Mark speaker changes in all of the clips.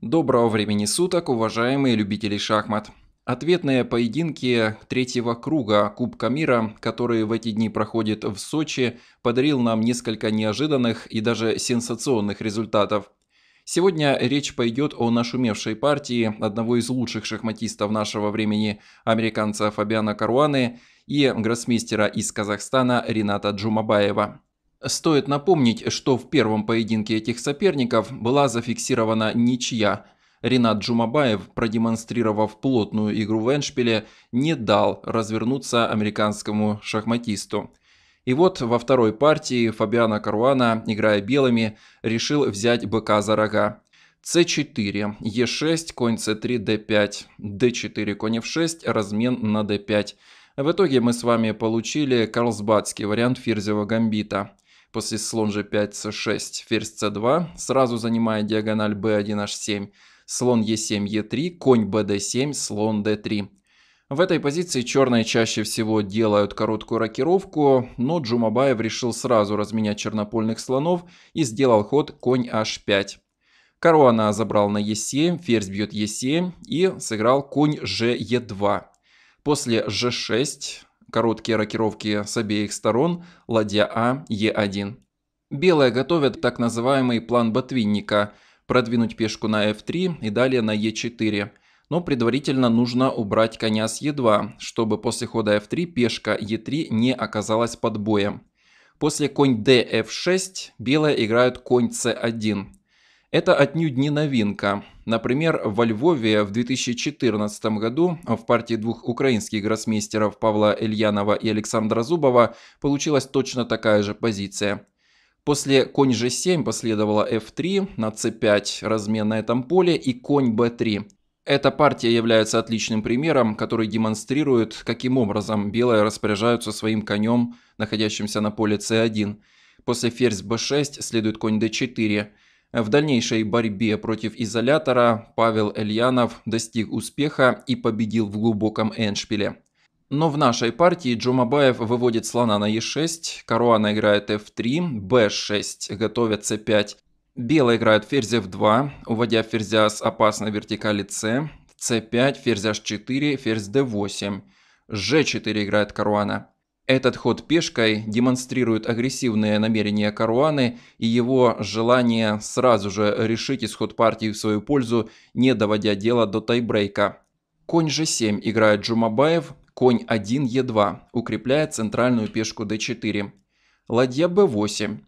Speaker 1: Доброго времени суток, уважаемые любители шахмат. Ответные поединки третьего круга Кубка мира, который в эти дни проходит в Сочи, подарил нам несколько неожиданных и даже сенсационных результатов. Сегодня речь пойдет о нашумевшей партии одного из лучших шахматистов нашего времени, американца Фабиана Каруаны и гроссмейстера из Казахстана Рената Джумабаева. Стоит напомнить, что в первом поединке этих соперников была зафиксирована ничья. Ренат Джумабаев, продемонстрировав плотную игру в Эншпиле, не дал развернуться американскому шахматисту. И вот во второй партии Фабиана Каруана, играя белыми, решил взять быка за рога. c4, e6, конь c3, d5, d4, конь f6, размен на d5. В итоге мы с вами получили карлсбадский вариант ферзевого гамбита после слон g5, c6, ферзь c2, сразу занимая диагональ b1, h7, слон e7, e3, конь bd7, слон d3. В этой позиции черные чаще всего делают короткую рокировку, но Джумабаев решил сразу разменять чернопольных слонов и сделал ход конь h5. Кару забрал на e7, ферзь бьет e7 и сыграл конь g e2. После g6 короткие рокировки с обеих сторон, ладья А, Е1. Белые готовят так называемый план ботвинника – продвинуть пешку на F3 и далее на Е4. Но предварительно нужно убрать коня с Е2, чтобы после хода F3 пешка Е3 не оказалась под боем. После конь d f 6 белые играют конь c 1 это отнюдь не новинка. Например, во Львове в 2014 году в партии двух украинских гроссмейстеров Павла Эльянова и Александра Зубова получилась точно такая же позиция. После конь g7 последовала f3 на c5 размен на этом поле и конь b3. Эта партия является отличным примером, который демонстрирует, каким образом белые распоряжаются своим конем, находящимся на поле c1. После ферзь b6 следует конь d4. В дальнейшей борьбе против изолятора Павел Эльянов достиг успеха и победил в глубоком эндшпиле. Но в нашей партии Джумабаев выводит слона на e6, Каруана играет f3, b6 готовят c5, белая играет ферзь f2, уводя ферзя с опасной вертикали c, c5, ферзь h4, ферзь d8, g4 играет Каруана. Этот ход пешкой демонстрирует агрессивные намерения Каруаны и его желание сразу же решить исход партии в свою пользу, не доводя дело до тайбрейка. Конь g7 играет Джумабаев, конь 1 e2, укрепляя центральную пешку d4. Ладья b8.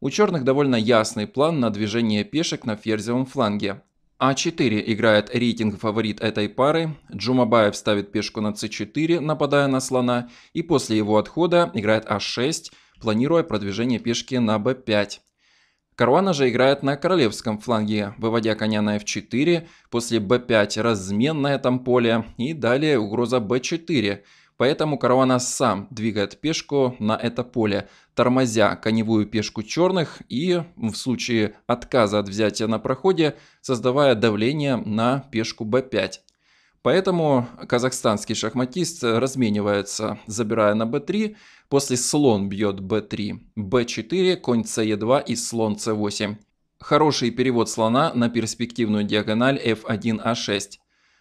Speaker 1: У черных довольно ясный план на движение пешек на ферзевом фланге. А4 играет рейтинг фаворит этой пары, Джумабаев ставит пешку на c4, нападая на слона, и после его отхода играет А6, планируя продвижение пешки на b5. Каруана же играет на королевском фланге, выводя коня на f4, после b5 размен на этом поле и далее угроза b4, Поэтому Караванас сам двигает пешку на это поле, тормозя коневую пешку черных и в случае отказа от взятия на проходе, создавая давление на пешку b5. Поэтому казахстанский шахматист разменивается, забирая на b3, после слон бьет b3, b4, конь ce2 и слон c8. Хороший перевод слона на перспективную диагональ f1a6.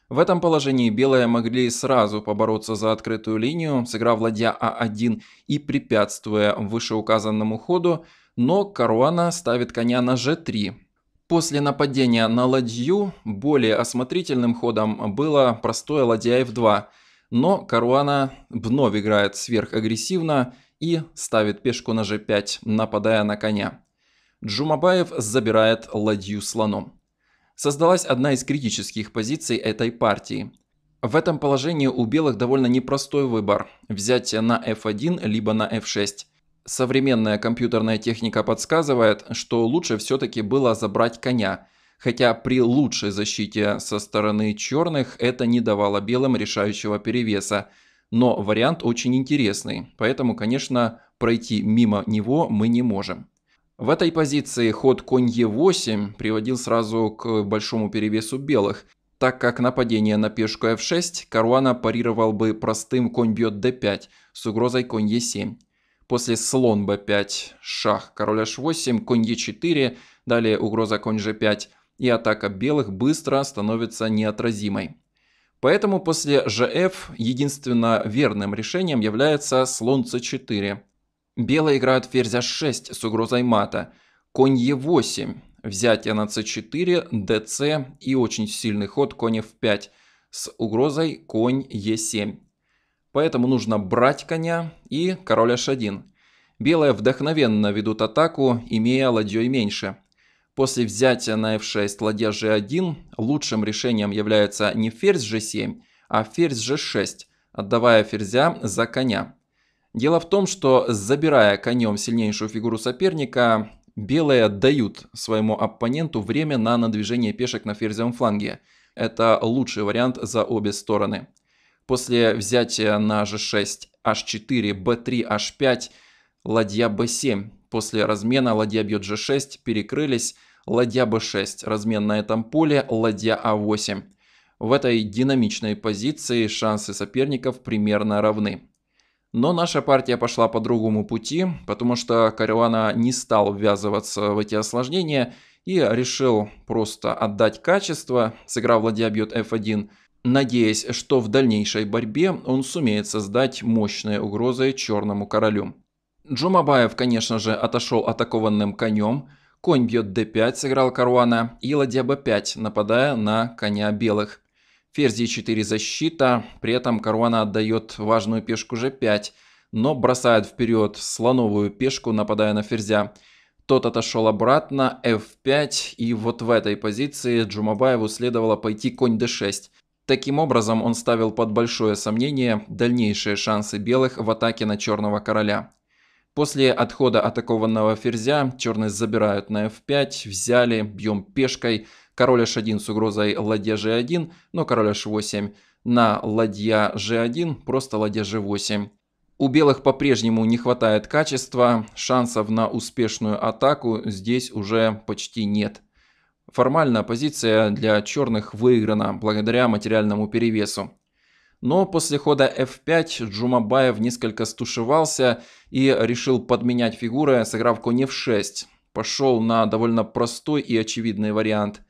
Speaker 1: В этом положении белые могли сразу побороться за открытую линию, сыграв ладья А1 и препятствуя вышеуказанному ходу, но Каруана ставит коня на G3. После нападения на ладью более осмотрительным ходом было простое ладья F2, но Каруана вновь играет сверхагрессивно и ставит пешку на G5, нападая на коня. Джумабаев забирает ладью слоном создалась одна из критических позиций этой партии. В этом положении у белых довольно непростой выбор – взять на f1 либо на f6. Современная компьютерная техника подсказывает, что лучше все-таки было забрать коня, хотя при лучшей защите со стороны черных это не давало белым решающего перевеса. Но вариант очень интересный, поэтому, конечно, пройти мимо него мы не можем. В этой позиции ход конь Е8 приводил сразу к большому перевесу белых, так как нападение на пешку f6 Каруана парировал бы простым конь бьет d5 с угрозой конь e7. После слон b5, шах, король h8, конь e4, далее угроза конь g5 и атака белых быстро становится неотразимой. Поэтому после gf единственно верным решением является слон c4, Белые играют ферзя 6 с угрозой мата, конь Е8, взятие на c4, dc и очень сильный ход конь f5 с угрозой конь e7. Поэтому нужно брать коня и король h1. Белые вдохновенно ведут атаку, имея ладьей меньше. После взятия на f6 ладья g1 лучшим решением является не ферзь g7, а ферзь g6, отдавая ферзя за коня. Дело в том, что забирая конем сильнейшую фигуру соперника, белые дают своему оппоненту время на надвижение пешек на ферзевом фланге. Это лучший вариант за обе стороны. После взятия на g6, h4, b3, h5, ладья b7. После размена ладья бьет g6, перекрылись, ладья b6, размен на этом поле, ладья a8. А в этой динамичной позиции шансы соперников примерно равны. Но наша партия пошла по другому пути, потому что Карилана не стал ввязываться в эти осложнения и решил просто отдать качество, сыграв ладья бьет f1, надеясь, что в дальнейшей борьбе он сумеет создать мощные угрозы черному королю. Джумабаев, конечно же, отошел атакованным конем, конь бьет d5, сыграл Каруана, и ладья b5, нападая на коня белых. Ферзь e4 защита, при этом Каруана отдает важную пешку g5, но бросает вперед слоновую пешку, нападая на ферзя. Тот отошел обратно, f5, и вот в этой позиции Джумабаеву следовало пойти конь d6. Таким образом, он ставил под большое сомнение дальнейшие шансы белых в атаке на черного короля. После отхода атакованного ферзя черные забирают на f5, взяли, бьем пешкой, король h1 с угрозой ладья g1, но король h8 на ладья g1, просто ладья g8. У белых по-прежнему не хватает качества, шансов на успешную атаку здесь уже почти нет. Формально позиция для черных выиграна благодаря материальному перевесу. Но после хода f5 Джумабаев несколько стушевался и решил подменять фигуры, сыграв конь f6. Пошел на довольно простой и очевидный вариант.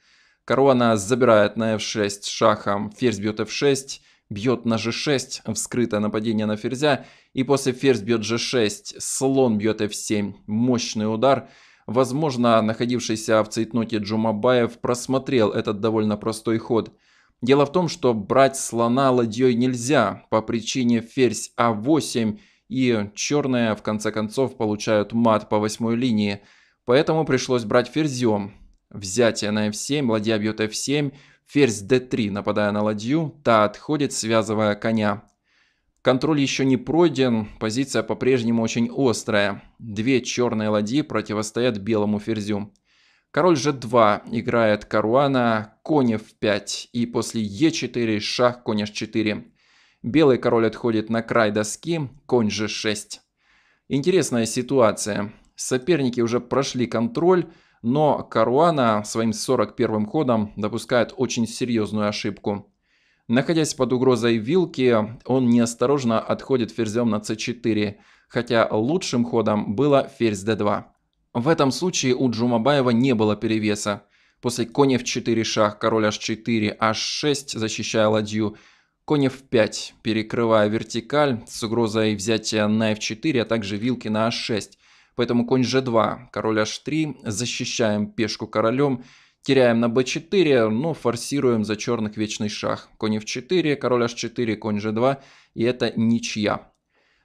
Speaker 1: Корона забирает на f6 шахом, ферзь бьет f6, бьет на g6, вскрытое нападение на ферзя, и после ферзь бьет g6, слон бьет f7, мощный удар. Возможно, находившийся в цейтноте Джумабаев просмотрел этот довольно простой ход. Дело в том, что брать слона ладьей нельзя по причине ферзь а8 и черные в конце концов получают мат по восьмой линии, поэтому пришлось брать ферзем. Взятие на f7, ладья бьет f7, ферзь d3, нападая на ладью, та отходит, связывая коня. Контроль еще не пройден, позиция по-прежнему очень острая. Две черные ладьи противостоят белому ферзю. Король g2 играет каруана, конь f5 и после e4 шах конь h4. Белый король отходит на край доски, конь g6. Интересная ситуация. Соперники уже прошли контроль, но Каруана своим 41-м ходом допускает очень серьезную ошибку. Находясь под угрозой вилки, он неосторожно отходит ферзем на c4, хотя лучшим ходом было ферзь d2. В этом случае у Джумабаева не было перевеса. После конь f4 шах, король h4, h6, защищая ладью, конь f5, перекрывая вертикаль с угрозой взятия на f4, а также вилки на h6. Поэтому конь g2, король h3, защищаем пешку королем, теряем на b4, но ну, форсируем за черных вечный шах. Конь f4, король h4, конь g2, и это ничья.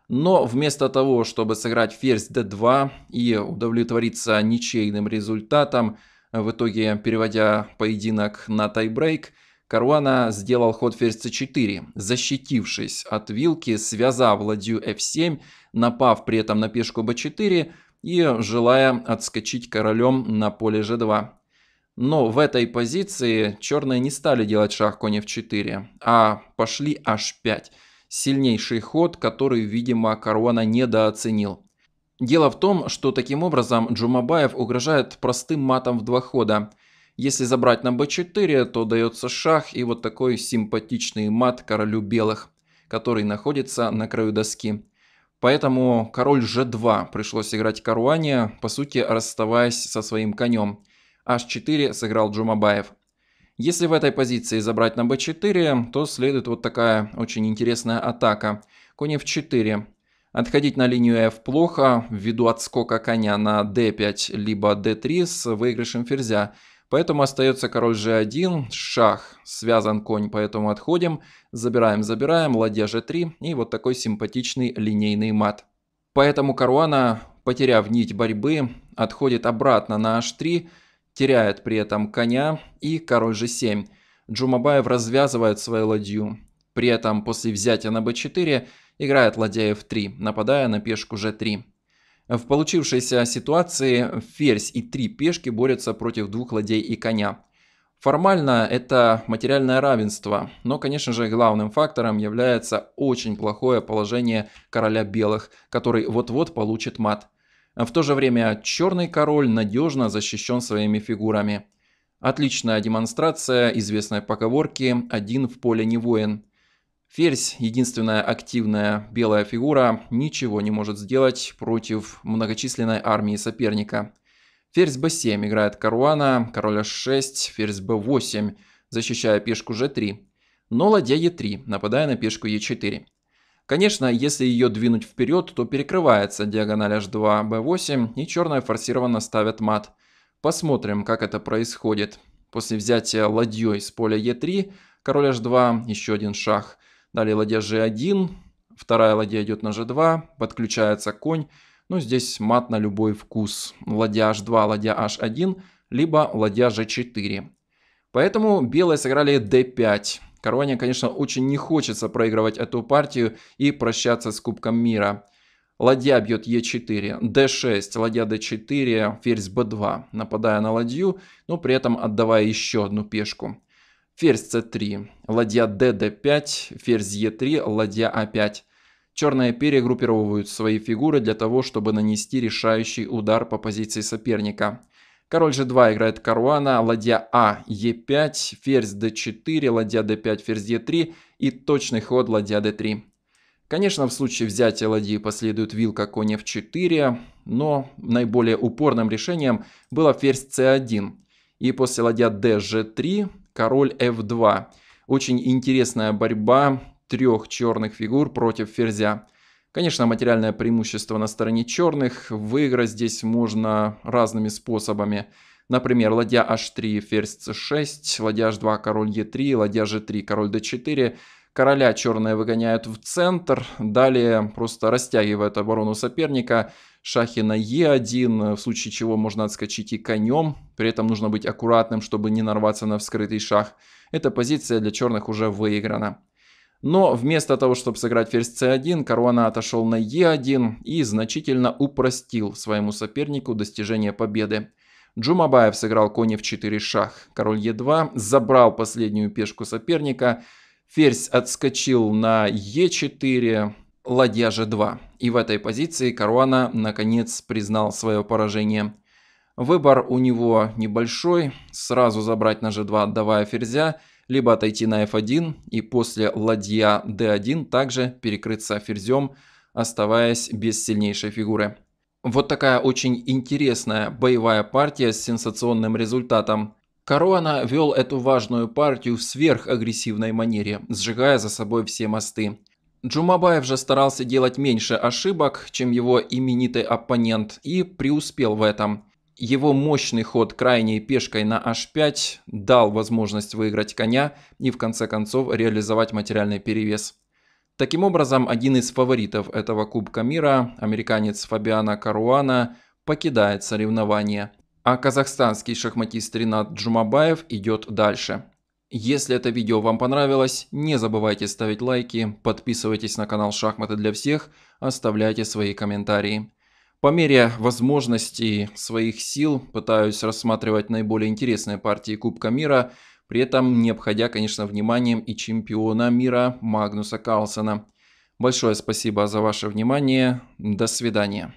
Speaker 1: Но вместо того, чтобы сыграть ферзь d2 и удовлетвориться ничейным результатом, в итоге переводя поединок на тайбрейк, Каруана сделал ход ферзь c4, защитившись от вилки, связав ладью f7 напав при этом на пешку b4 и желая отскочить королем на поле g2. Но в этой позиции черные не стали делать шах коне f4, а пошли h5. Сильнейший ход, который, видимо, Каруана недооценил. Дело в том, что таким образом Джумабаев угрожает простым матом в два хода. Если забрать на b4, то дается шах и вот такой симпатичный мат королю белых, который находится на краю доски. Поэтому король g2 пришлось играть Каруане, по сути расставаясь со своим конем. h4 сыграл Джумабаев. Если в этой позиции забрать на b4, то следует вот такая очень интересная атака. Конь f4. Отходить на линию f плохо, ввиду отскока коня на d5 либо d3 с выигрышем ферзя. Поэтому остается король g1, шах, связан конь, поэтому отходим, забираем, забираем, ладья g3 и вот такой симпатичный линейный мат. Поэтому Каруана, потеряв нить борьбы, отходит обратно на h3, теряет при этом коня и король g7. Джумабаев развязывает свою ладью. При этом после взятия на b4 играет ладья f3, нападая на пешку g3. Э, в получившейся ситуации ферзь и три пешки борются против двух ладей и коня. Формально это материальное равенство, но, конечно же, главным фактором является очень плохое положение короля белых, который вот-вот получит мат. Э, в то же время черный король надежно защищен своими фигурами. Отличная демонстрация известной поговорки «один в поле не воин». Ферзь, единственная активная белая фигура, ничего не может сделать против многочисленной армии соперника. Ферзь b7 играет Каруана, король h6, ферзь b8, защищая пешку g3. Но ладья e3, нападая на пешку e4. Конечно, если ее двинуть вперед, то перекрывается диагональ h2, b8 и черные форсированно ставят мат. Посмотрим, как это происходит. После взятия ладьей с поля e3, король h2, еще один шаг. Далее ладья g1, вторая ладья идет на g2, подключается конь. Ну, здесь мат на любой вкус. Ладья h2, ладья h1, либо ладья g4. Поэтому белые сыграли d5. Короне, конечно, очень не хочется проигрывать эту партию и прощаться с Кубком мира. Ладья бьет Е4, d 6 ладья d 4 ферзь b 2 нападая на ладью, но при этом отдавая еще одну пешку ферзь c3, ладья d 5 ферзь e3, ладья a5. А Черные перегруппировывают свои фигуры для того, чтобы нанести решающий удар по позиции соперника. Король g2 играет каруана, ладья а, e5, ферзь d4, ладья d5, ферзь e3 и точный ход ладья d3. Конечно, в случае взятия ладьи последует вилка конь f4, но наиболее упорным решением было ферзь c1. И после ладья dg3 король f2. Очень интересная борьба трех черных фигур против ферзя. Конечно, материальное преимущество на стороне черных. Выиграть здесь можно разными способами. Например, ладья h3, ферзь c6, ладья h2, король e3, ладья g3, король d4. Короля черные выгоняют в центр. Далее просто растягивают оборону соперника. Шахи на Е1, в случае чего можно отскочить и конем. При этом нужно быть аккуратным, чтобы не нарваться на вскрытый шах. Эта позиция для черных уже выиграна. Но вместо того, чтобы сыграть ферзь c1, Каруана отошел на e1 и значительно упростил своему сопернику достижение победы. Джумабаев сыграл конь в 4 шах. Король e2 забрал последнюю пешку соперника. Ферзь отскочил на Е4, ладья G2. И в этой позиции Каруана наконец признал свое поражение. Выбор у него небольшой. Сразу забрать на G2, отдавая ферзя, либо отойти на F1 и после ладья D1 также перекрыться ферзем, оставаясь без сильнейшей фигуры. Вот такая очень интересная боевая партия с сенсационным результатом. Каруана вел эту важную партию в сверхагрессивной манере, сжигая за собой все мосты. Джумабаев же старался делать меньше ошибок, чем его именитый оппонент, и преуспел в этом. Его мощный ход крайней пешкой на h5 дал возможность выиграть коня и в конце концов реализовать материальный перевес. Таким образом, один из фаворитов этого Кубка мира, американец Фабиана Каруана, покидает соревнования. А казахстанский шахматист Ренат Джумабаев идет дальше. Если это видео вам понравилось, не забывайте ставить лайки, подписывайтесь на канал «Шахматы для всех», оставляйте свои комментарии. По мере возможностей своих сил пытаюсь рассматривать наиболее интересные партии Кубка мира, при этом не обходя, конечно, вниманием и чемпиона мира Магнуса Карлсона. Большое спасибо за ваше внимание. До свидания.